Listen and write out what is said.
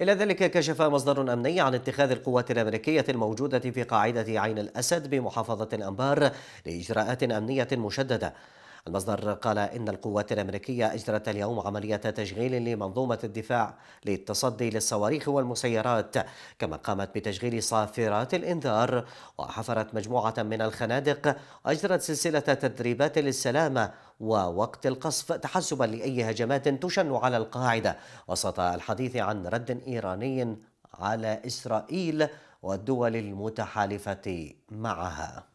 إلى ذلك كشف مصدر أمني عن اتخاذ القوات الأمريكية الموجودة في قاعدة عين الأسد بمحافظة الأنبار لإجراءات أمنية مشددة المصدر قال إن القوات الأمريكية أجرت اليوم عملية تشغيل لمنظومة الدفاع للتصدي للصواريخ والمسيرات كما قامت بتشغيل صافرات الإنذار وحفرت مجموعة من الخنادق وأجرت سلسلة تدريبات للسلامة ووقت القصف تحسبا لأي هجمات تشن على القاعدة وسط الحديث عن رد إيراني على إسرائيل والدول المتحالفة معها